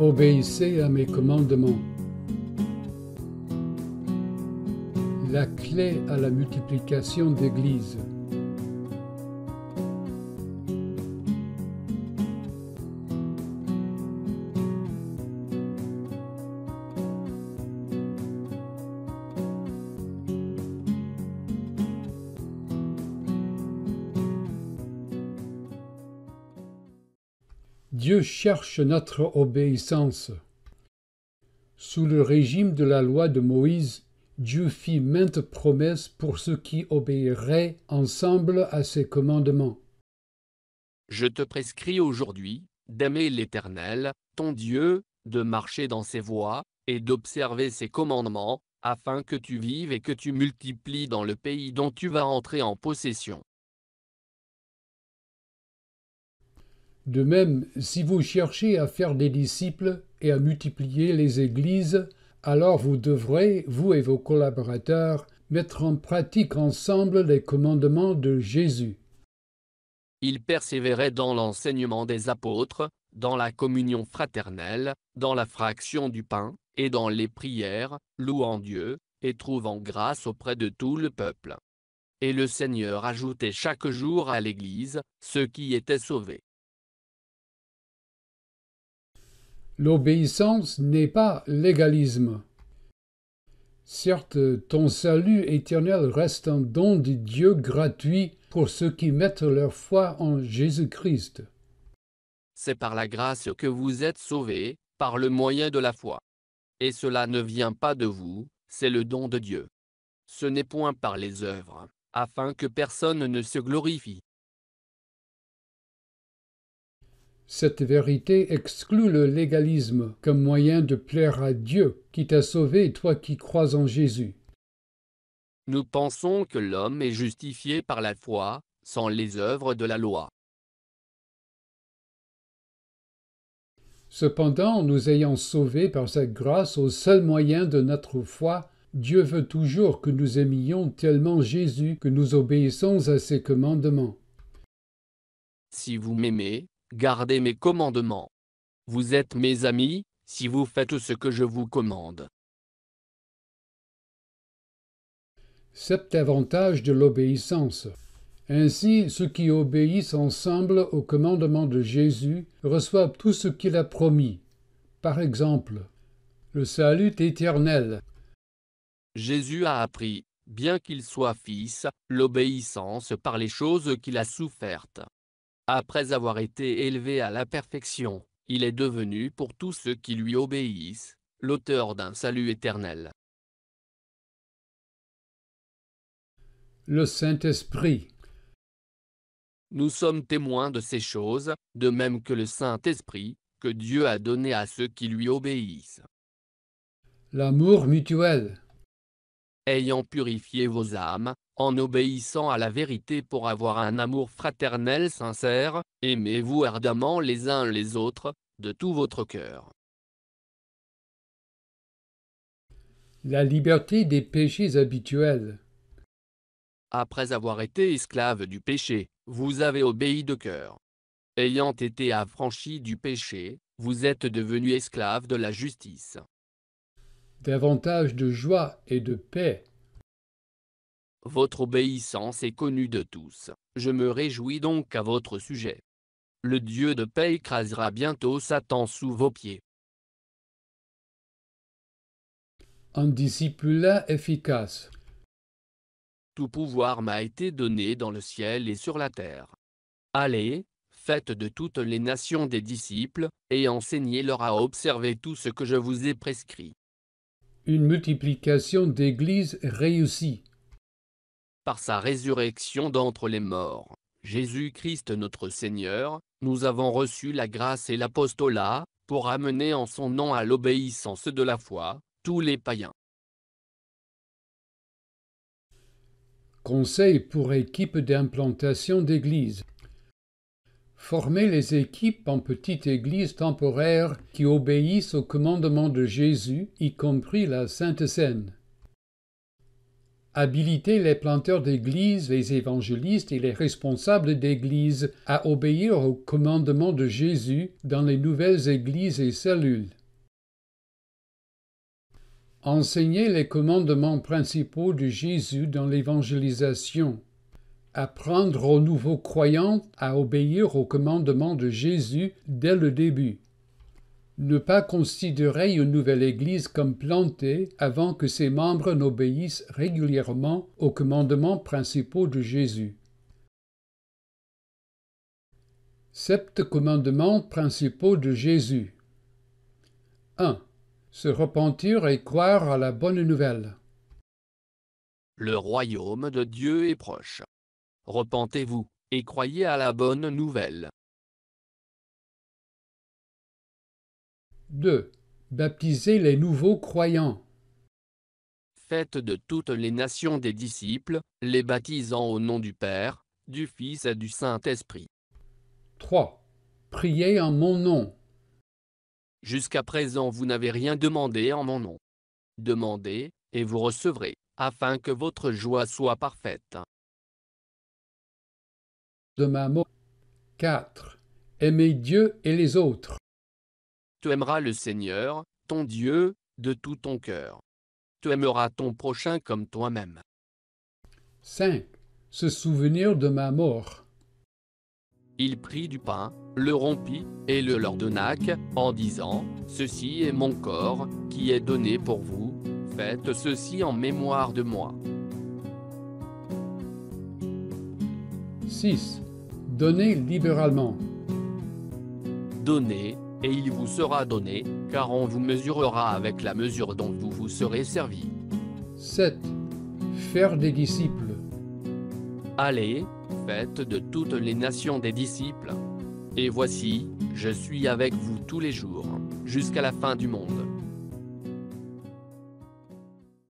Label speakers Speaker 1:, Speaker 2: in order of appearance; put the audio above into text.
Speaker 1: Obéissez à mes commandements. La clé à la multiplication d'Église Dieu cherche notre obéissance. Sous le régime de la loi de
Speaker 2: Moïse,
Speaker 1: Dieu fit maintes promesses pour ceux qui obéiraient ensemble à ses commandements.
Speaker 2: Je te prescris aujourd'hui d'aimer l'Éternel, ton Dieu, de marcher dans ses voies, et d'observer ses commandements, afin que tu vives et que tu multiplies dans le pays dont tu vas entrer en possession.
Speaker 1: De même, si vous cherchez à faire des disciples et à multiplier les églises, alors vous devrez, vous et vos collaborateurs, mettre en pratique ensemble les commandements de Jésus.
Speaker 2: Il persévérait dans l'enseignement des apôtres, dans la communion fraternelle, dans la fraction du pain, et dans les prières, louant Dieu, et trouvant grâce auprès de tout le peuple. Et le Seigneur ajoutait chaque jour à l'Église ceux qui étaient sauvés.
Speaker 1: L'obéissance n'est pas l'égalisme. Certes, ton salut éternel reste un don de Dieu gratuit pour ceux qui mettent leur foi en Jésus-Christ.
Speaker 2: C'est par la grâce que vous êtes sauvés, par le moyen de la foi. Et cela ne vient pas de vous, c'est le don de Dieu. Ce n'est point par les œuvres, afin que personne ne se glorifie.
Speaker 1: Cette vérité exclut le légalisme comme moyen de plaire à Dieu qui t'a sauvé, toi qui crois en Jésus.
Speaker 2: Nous pensons que l'homme est justifié par la foi, sans les œuvres de la loi.
Speaker 1: Cependant, nous ayant sauvés par cette grâce au seul moyen de notre foi, Dieu veut toujours que nous aimions tellement Jésus que nous obéissons à ses
Speaker 2: commandements. Si vous m'aimez, gardez mes commandements. Vous êtes mes amis, si vous faites ce que je vous commande.
Speaker 1: Sept avantages de l'obéissance. Ainsi, ceux qui obéissent ensemble au commandement de Jésus reçoivent tout ce qu'il a promis. Par exemple, le salut éternel.
Speaker 2: Jésus a appris, bien qu'il soit fils, l'obéissance par les choses qu'il a souffertes. Après avoir été élevé à la perfection, il est devenu pour tous ceux qui lui obéissent, l'auteur d'un salut éternel.
Speaker 1: Le Saint-Esprit.
Speaker 2: Nous sommes témoins de ces choses, de même que le Saint-Esprit, que Dieu a donné à ceux qui lui obéissent.
Speaker 1: L'amour mutuel
Speaker 2: ayant purifié vos âmes, en obéissant à la vérité pour avoir un amour fraternel sincère, aimez-vous ardemment les uns les autres, de tout votre cœur.
Speaker 1: La liberté des péchés habituels.
Speaker 2: Après avoir été esclave du péché, vous avez obéi de cœur. Ayant été affranchi du péché, vous êtes devenu esclave de la justice
Speaker 1: davantage de joie et de paix.
Speaker 2: Votre obéissance est connue de tous, je me réjouis donc à votre sujet. Le Dieu de paix écrasera bientôt Satan sous vos pieds. Un disciple efficace. Tout pouvoir m'a été donné dans le ciel et sur la terre. Allez, faites de toutes les nations des disciples, et enseignez-leur à observer tout ce que je vous ai prescrit
Speaker 1: une multiplication d'églises réussie.
Speaker 2: Par sa résurrection d'entre les morts, Jésus-Christ notre Seigneur, nous avons reçu la grâce et l'apostolat, pour amener en son nom à l'obéissance de la foi, tous les païens.
Speaker 1: Conseil pour équipe d'implantation d'église former les équipes en petites églises temporaires qui obéissent au commandement de Jésus, y compris la Sainte Seine. Habiliter les planteurs d'églises, les évangélistes et les responsables d'églises à obéir au commandement de Jésus dans les nouvelles églises et cellules. Enseigner les commandements principaux de Jésus dans l'évangélisation apprendre aux nouveaux croyants à obéir aux commandements de Jésus dès le début. Ne pas considérer une nouvelle Église comme plantée avant que ses membres n'obéissent régulièrement aux commandements principaux de Jésus. Sept commandements principaux de Jésus 1. Se repentir et croire à la bonne nouvelle.
Speaker 2: Le royaume de Dieu est proche repentez-vous, et croyez à la bonne nouvelle.
Speaker 1: 2. Baptisez les nouveaux croyants.
Speaker 2: Faites de toutes les nations des disciples, les baptisant au nom du Père, du Fils et du Saint-Esprit.
Speaker 1: 3. Priez en mon nom.
Speaker 2: Jusqu'à présent vous n'avez rien demandé en mon nom. Demandez, et vous recevrez, afin que votre joie soit parfaite
Speaker 1: de ma mort. 4. Aimer Dieu et les autres.
Speaker 2: Tu aimeras le Seigneur, ton Dieu, de tout ton cœur. Tu aimeras ton prochain comme toi-même.
Speaker 1: 5. Se souvenir de ma
Speaker 2: mort. Il prit du pain, le rompit, et le leur donna, en disant, Ceci est mon corps, qui est donné pour vous, faites ceci en mémoire de moi. 6. Donnez libéralement. Donnez, et il vous sera donné, car on vous mesurera avec la mesure dont vous vous serez servi. 7.
Speaker 1: Faire des disciples.
Speaker 2: Allez, faites de toutes les nations des disciples. Et voici, je suis avec vous tous les jours, jusqu'à la fin du monde.